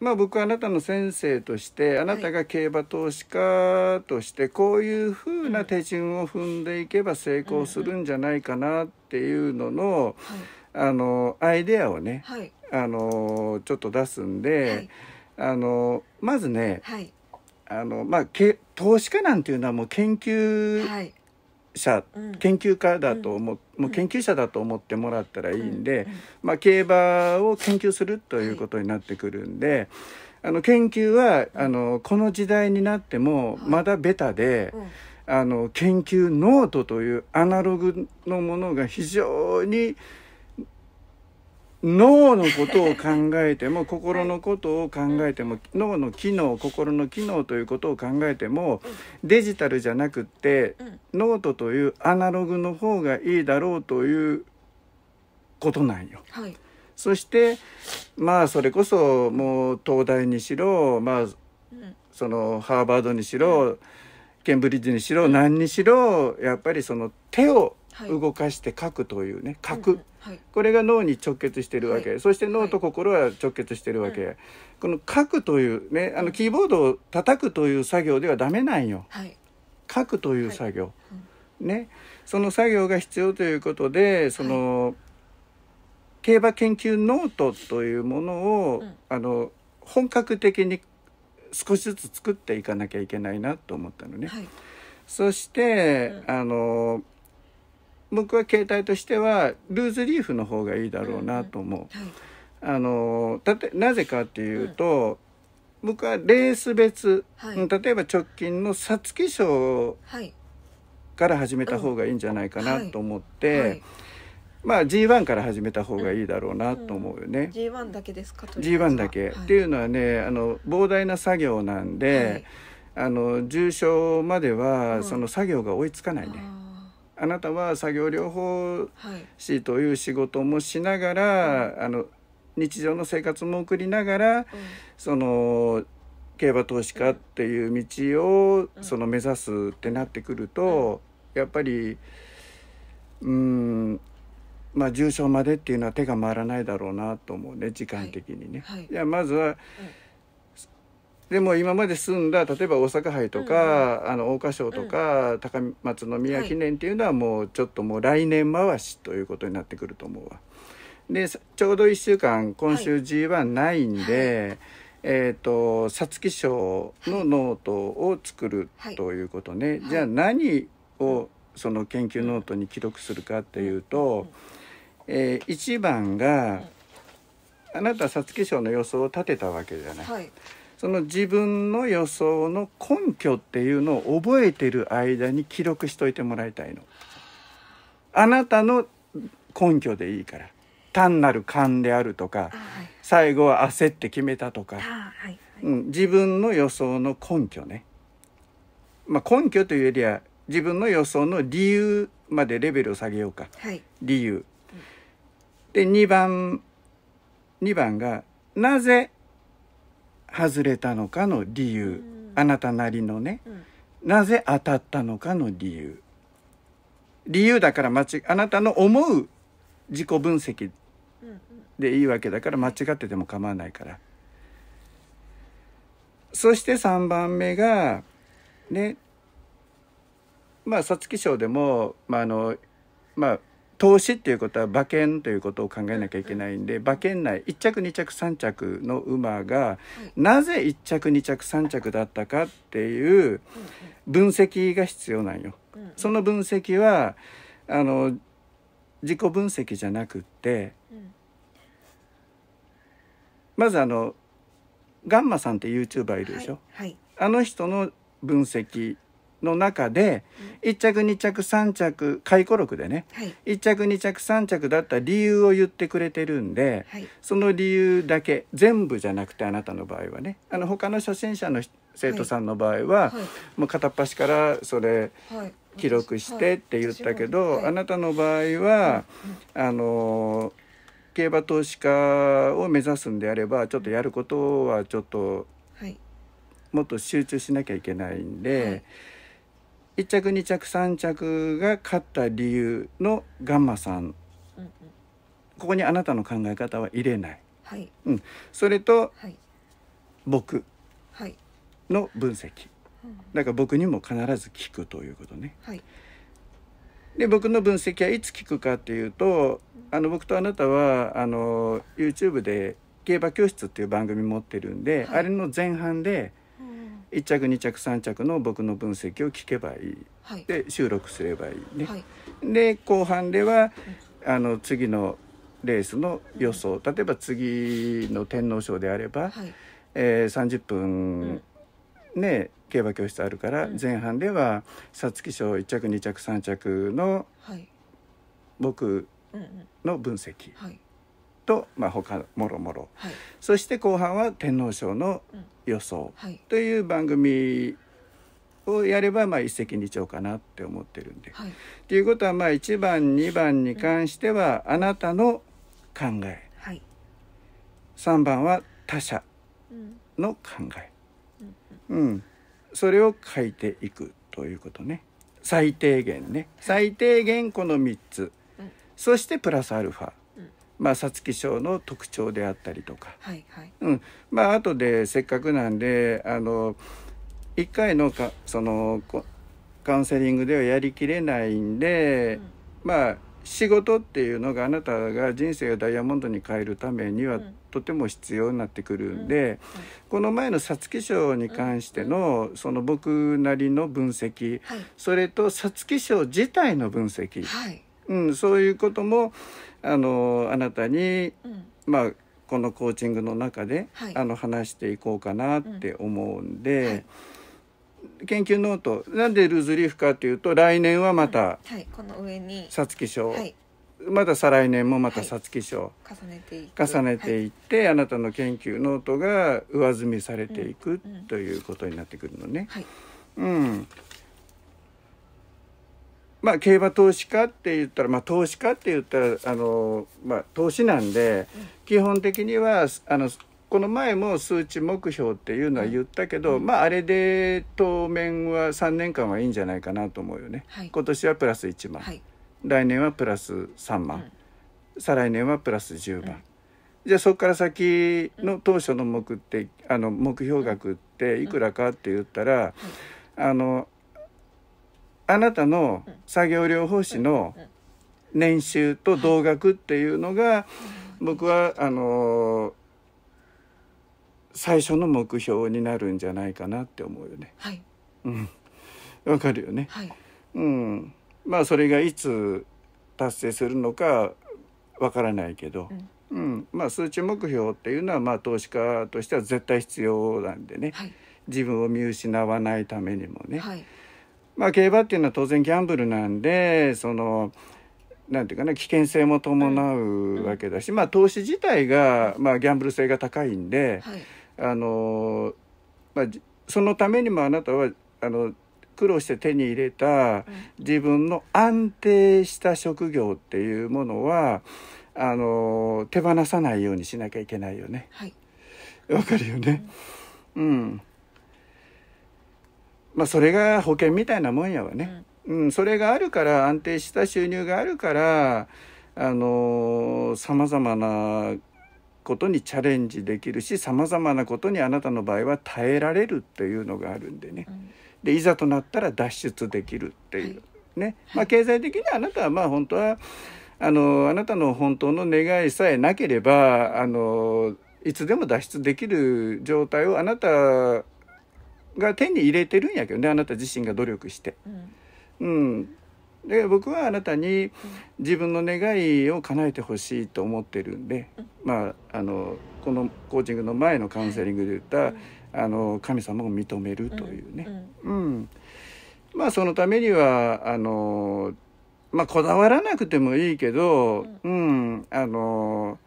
まあ僕はあなたの先生としてあなたが競馬投資家としてこういうふうな手順を踏んでいけば成功するんじゃないかなっていうのの、あのアイデアをね、あのちょっと出すんで、あのまずね、あのまあけ投資家なんていうのはもう研究者、研究家だと思、うん、もう研究者だと思ってもらったらいいんで、うんまあ、競馬を研究するということになってくるんで。はい、あの研究はあのこの時代になってもまだベタで、はい、あの研究ノートというアナログのものが非常に、脳のことを考えても心のことを考えても、脳の機能心の機能ということを考えても、デジタルじゃなくって、ノートというアナログの方がいいだろうということなんよ。はい、そしてまあそれこそもう東大にしろまあそのハーバードにしろ、ケンブリッジにしろ何にしろやっぱりその手を動かして書くというね書く、これが脳に直結してるわけ、そして脳と心は直結してるわけ、この書くというねあのキーボードを叩くという作業ではダメなんよ、書くという作業、ねその作業が必要ということでその、競馬研究ノートというものを、あの本格的に少しずつ作っていかなきゃいけないなと思ったのね。そして、あの僕は携帯としてはルーズリーフの方がいいだろうなと思う。あのたてなぜかっていうと、うん、僕はレース別、はい、例えば直近の皐月賞から始めた方がいいんじゃないかなと思って。はいはいまあ G1 から始めた方がいいだろうなと思うよね。うん、G1 だけですか ?G1 だけ、はい、っていうのはねあの膨大な作業なんで、はい、あの重症までは、その作業が追いつかないね。あなたは作業療法士という仕事もしながら、はい、あの日常の生活も送りながら、うん、その競馬投資家っていう道を、うん、その目指すってなってくると、うん、やっぱりうんまあ重症までっていうのは手が回らないだろうなと思うね時間的にね。はいはい、いやまずは、でも今まで住んだ例えば大阪杯とか、うん、あの桜花賞とか、うん、高松宮記念っていうのはもうちょっともう来年回しということになってくると思うわ。でちょうど1週間今週 g 1ないんで、はいえーと、皐月賞のノートを作るということね、はい、じゃあ何をその研究ノートに記録するかっていうと、えー、1番が、あなた皐月賞の予想を立てたわけじゃない。その自分の予想の根拠っていうのを覚えてる間に記録しといてもらいたいの。あなたの根拠でいいから単なる勘であるとか、はい、最後は焦って決めたとか、はいうん、自分の予想の根拠ね。まあ、根拠というよりは自分の予想の理由までレベルを下げようか、理由。で2番2番が「なぜ外れたのかの理由、あなたなりのね、なぜ当たったのかの理由理由だから間違あなたの思う自己分析でいいわけだから間違ってても構わないから。そして3番目がねまあ皐月賞でも、まああのまあ、投資っていうことは馬券ということを考えなきゃいけないんで馬券内1着2着3着の馬がなぜ1着2着3着だったかっていう分析が必要なんよ。その分析はあの自己分析じゃなくってまずあのガンマさんって YouTuber いるでしょ、はいはい、あの人の分析の中で、1着2着3着回顧録でね、はい、1着2着3着だった理由を言ってくれてるんで、はい、その理由だけ全部じゃなくてあなたの場合はねあの他の初心者の生徒さんの場合は、はい、もう片っ端からそれ、記録してって言ったけど、あなたの場合は、あの競馬投資家を目指すんであればちょっとやることはちょっと、はい、もっと集中しなきゃいけないんで、はい、1着2着3着が勝った理由のガンマさん、うんうん、ここにあなたの考え方は入れない、はいうん、それと、はい、僕の分析、はい、だから僕にも必ず聞くということね。はいで僕の分析はいつ聞くかっていうとあの僕とあなたはあの YouTube で競馬教室っていう番組持ってるんで、はい、あれの前半で「1着2着3着の僕の分析を聞けばいい、はい、で収録すればいいね。はい、で後半ではあの次のレースの予想、例えば次の天皇賞であれば、はい、えー、30分ね、うん、競馬教室あるから、うん、前半では皐月賞1着2着3着の僕の分析。はいと、まあ、他もろもろそして後半は天皇賞の予想という番組をやればまあ一石二鳥かなって思ってるんで。と、はい、いうことはまあ1番2番に関してはあなたの考え、はい、3番は他者の考え、うん、うん、それを書いていくということね最低限ね最低限この3つ、うん、そしてプラスアルファ。まあ、皐月賞の特徴であったりとか、はいはいうんまあ後でせっかくなんであの1回のかそのカウンセリングではやりきれないんで、うん、まあ仕事っていうのがあなたが人生をダイヤモンドに変えるためにはとても必要になってくるんで、この前の皐月賞に関してのその僕なりの分析、それと皐月賞自体の分析、うん、そういうこともあのあなたに、うん、まあこのコーチングの中で、はい、あの話していこうかなって思うんで、うんはい、研究ノートなんでルーズリーフかというと来年はまた、うんはい、この上に皐月賞、まだ再来年もまた皐月賞、重ねていく重ねていって、あなたの研究ノートが上積みされていく、ということになってくるのね。うんまあ、競馬投資家って言ったら、まあ、投資家って言ったらあの、まあ、投資なんで、基本的にはあのこの前も数値目標っていうのは言ったけど、うん、まああれで当面は3年間はいいんじゃないかなと思うよね、はい、今年はプラス1万、はい、来年はプラス3万、うん、再来年はプラス10万、うん、じゃあそこから先の当初の目ってあの目標額っていくらかって言ったら、あのあなたの作業療法士の年収と同額っていうのが僕はあの最初の目標になるんじゃないかなって思うよね。はい、わかるよね。はい、うん、まあそれがいつ達成するのかわからないけど、うん、うん、まあ数値目標っていうのはまあ投資家としては絶対必要なんでね、はい、自分を見失わないためにもね。はいまあ、競馬っていうのは当然ギャンブルなんでそのなんていうかな危険性も伴うわけだし、まあ、投資自体が、まあ、ギャンブル性が高いんで、はい、あのまあ、そのためにもあなたはあの苦労して手に入れた自分の安定した職業っていうものはあの手放さないようにしなきゃいけないよね。わ、はい、かるよね、うん、うんまあ、それが保険みたいなもんやわね。うん、うん、それがあるから安定した収入があるからあのさまざまなことにチャレンジできるしさまざまなことにあなたの場合は耐えられるっていうのがあるんでね、うん、でいざとなったら脱出できるっていう、はい、ね、まあ、経済的にあなたはまあ本当はあのあなたの本当の願いさえなければあのいつでも脱出できる状態をあなたが手に入れてるんやけどねあなた自身が努力して。うん、うん、で僕はあなたに自分の願いを叶えてほしいと思ってるんで、うん、まああのこのコーチングの前のカウンセリングで言った、うん、あの神様を認めるというね、うんまあそのためにはあのまあこだわらなくてもいいけど、うんあの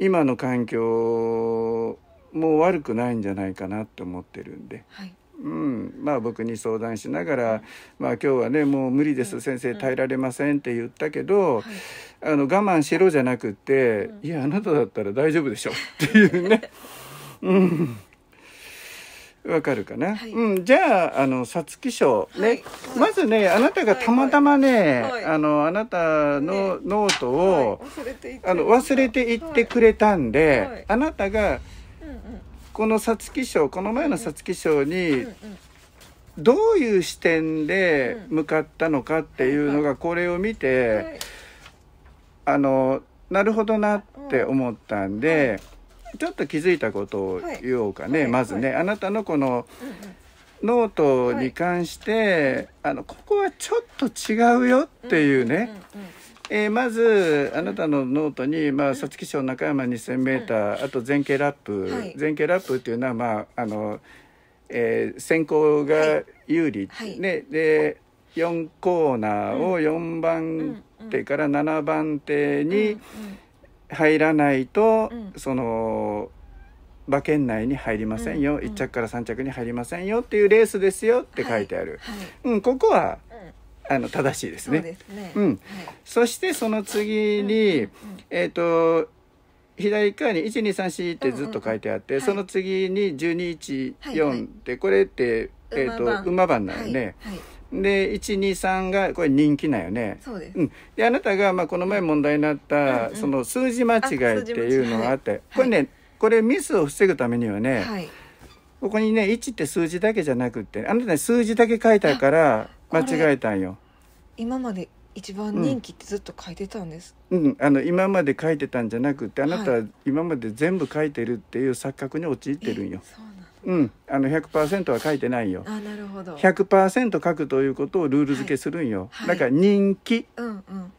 今の環境も悪くないんじゃないかなって思ってるんで。はいうん、まあ僕に相談しながら「まあ、今日はねもう無理です、先生耐えられません」って言ったけど、あの我慢しろじゃなくて「いやあなただったら大丈夫でしょ」っていうね。うんわかるかな、はい、うん、じゃあ、あの、皐月賞、ね、はい、まずね、あなたがたまたまね、はい、あの、あなたのノートを、あの、忘れていってくれたんで、あなたが、この皐月賞この前の皐月賞にどういう視点で向かったのかっていうのがこれを見てあのなるほどなって思ったんでちょっと気づいたことを言おうかねまずねあなたのこのノートに関してあのここはちょっと違うよっていうね。えー、まずあなたのノートにまあ皐月賞中山 2000m あと前傾ラップ、はい、前傾ラップっていうのはまああの、えー、先行が有利、はい、ねで4コーナーを4番手から7番手に入らないと、その馬券内に入りませんよ、う1着から3着に入りませんよっていうレースですよって書いてある、うん、ここはあの正しいですね。うん、そしてその次に、えっ、と左側に1234ってずっと書いてあって、その次に1214って、これって、えーと、と馬番なのね。はいはいで123がこれ人気なよね。そうです。うん、であなたがまあこの前問題になった、その数字間違いっていうのがあって、これね、これミスを防ぐためにはね、はい、ここにね1って数字だけじゃなくって、あなたね数字だけ書いたから間違えたんよ今まで一番人気ってずっと書いてたんです、うん、うん、あの今まで書いてたんじゃなくてあなたは今まで全部書いてるっていう錯覚に陥ってるんよ。ううん、あの100%は書いてないよ。あなるほど。100%書くということをルール付けするんよ。はいだから人気、うんうんうん、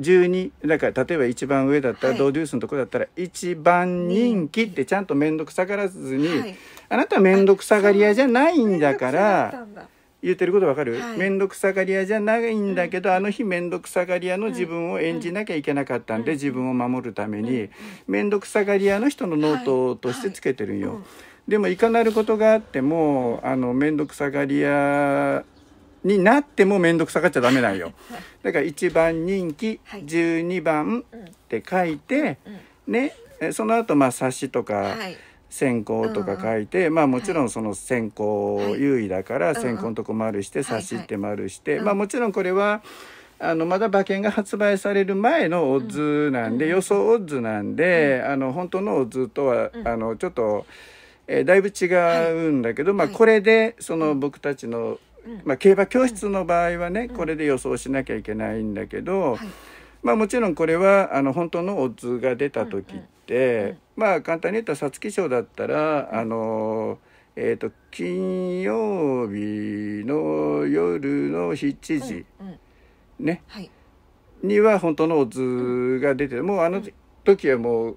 12だから例えば一番上だったら、はい、ドデュースのとこだったら一番人気ってちゃんと面倒くさがらずに、はい、あなた面倒くさがり屋じゃないんだから。言ってることわかる、はい、くさがり屋じゃないんだけど、うん、あの日めんどくさがり屋の自分を演じなきゃいけなかったんで、うん、自分を守るために、面倒、んくさがり屋の人のノートとしてつけてるんよ。はいはい、でもいかなることがあってもあのめんどくさがり屋になっても面倒くさがっちゃダメなんよ。だから1番人気、12番って書いて、ね、その後まあ冊子とか、はい先行とか書いて、まあもちろんその先行優位だから先行のとこ丸して差しって丸して、まあもちろんこれはあのまだ馬券が発売される前のオッズなんで、予想オッズなんで、あの本当のオッズとは、あのちょっと、えー、だいぶ違うんだけど、まあこれでその僕たちの、まあ、競馬教室の場合はね、これで予想しなきゃいけないんだけど。まあもちろんこれはあの本当のオッズが出た時、うん、まあ簡単に言ったら皐月賞だったらあのえーと、金曜日の夜の7時、うんうんね、はい、には本当の図が出てもうあの時はもう、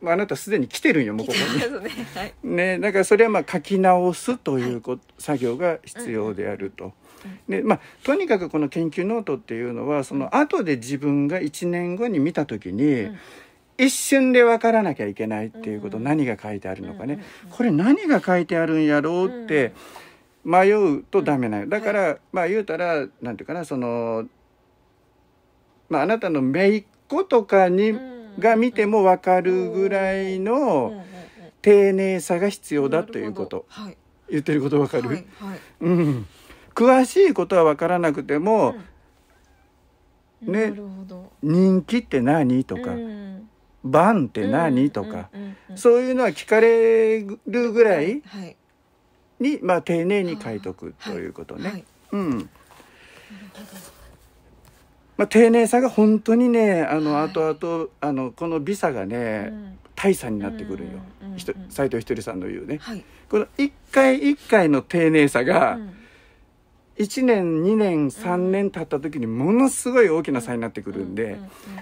うん、あなたすでに来てるんよもうここに。ねはい、ね、だからそれはまあ書き直すというこ、はい、作業が必要であると。うんうん、まあ、とにかくこの研究ノートっていうのはその後で自分が1年後に見た時に、うん、一瞬で分からなきゃいけないっていうこと、うん、何が書いてあるのかね、うんうん、これ何が書いてあるんやろうって迷うとダメなよ、だから、はい、まあ言うたら何て言うかなその、まあ、あなたの姪っ子とかに、が見ても分かるぐらいの丁寧さが必要だということ、はい、言ってること分かる、はい、うん詳しいことは分からなくても、ね、人気って何とか、うん「バンって何?」とか、そういうのは聞かれるぐらいに、まあ、丁寧に書いとくということね。うんまあ、丁寧さが本当にねあの、はい、後あのこの美さがね、うん、大差になってくるよ斎、うんうん、藤ひとりさんの言うね、はい、この一回一回の丁寧さが、うん1年2年3年経った時にものすごい大きな差になってくるんで、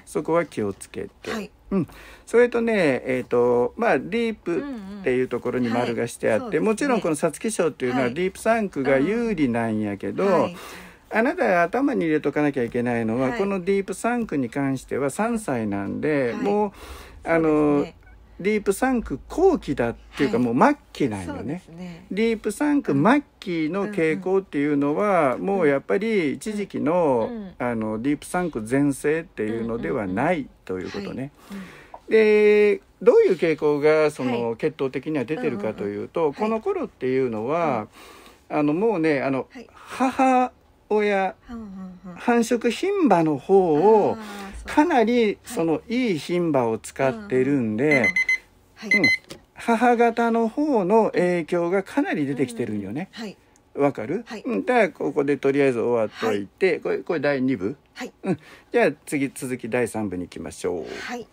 そこは気をつけて、はい、うん、それとねえっ、ー、とまあリープっていうところに丸がしてあって、うんうんはいね、もちろんこの皐月賞っていうのはリープ3区が有利なんやけど。はい、あなたが頭に入れとかなきゃいけないのは、このディープ3区に関しては3歳なんで、もうあの、ディープサンク後期だっていうか、もう末期なんよね、ね、ディープサンク末期の傾向っていうのは、もうやっぱり一時期のあのディープサンク全盛っていうのではないということね。でどういう傾向がその、血統的には出てるかというと、この頃っていうのは、あのもうねあの、母親、繁殖牝馬の方をかなりそのいい牝馬を使ってるんで、うん、母方の方の影響がかなり出てきてるんよね。はいわかる、はい、だからここでとりあえず終わっといて、これこれ第2部、はいうん、じゃあ次続き第3部に行きましょう。はい